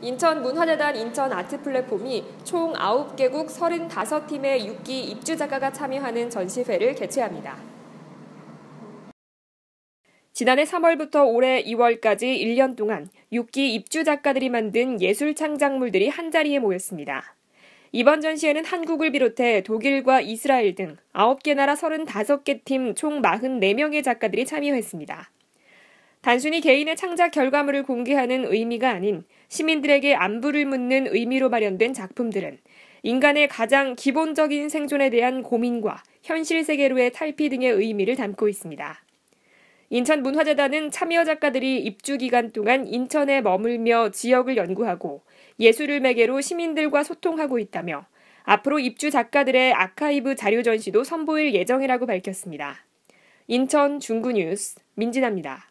인천문화재단 인천아트플랫폼이 총 9개국 35팀의 6기 입주작가가 참여하는 전시회를 개최합니다. 지난해 3월부터 올해 2월까지 1년 동안 6기 입주작가들이 만든 예술 창작물들이 한자리에 모였습니다. 이번 전시회는 한국을 비롯해 독일과 이스라엘 등 9개 나라 35개 팀 총 44명의 작가들이 참여했습니다. 단순히 개인의 창작 결과물을 공개하는 의미가 아닌 시민들에게 안부를 묻는 의미로 마련된 작품들은 인간의 가장 기본적인 생존에 대한 고민과 현실 세계로의 탈피 등의 의미를 담고 있습니다. 인천문화재단은 참여 작가들이 입주 기간 동안 인천에 머물며 지역을 연구하고 예술을 매개로 시민들과 소통하고 있다며 앞으로 입주 작가들의 아카이브 자료 전시도 선보일 예정이라고 밝혔습니다. 인천 중구뉴스 민진아입니다.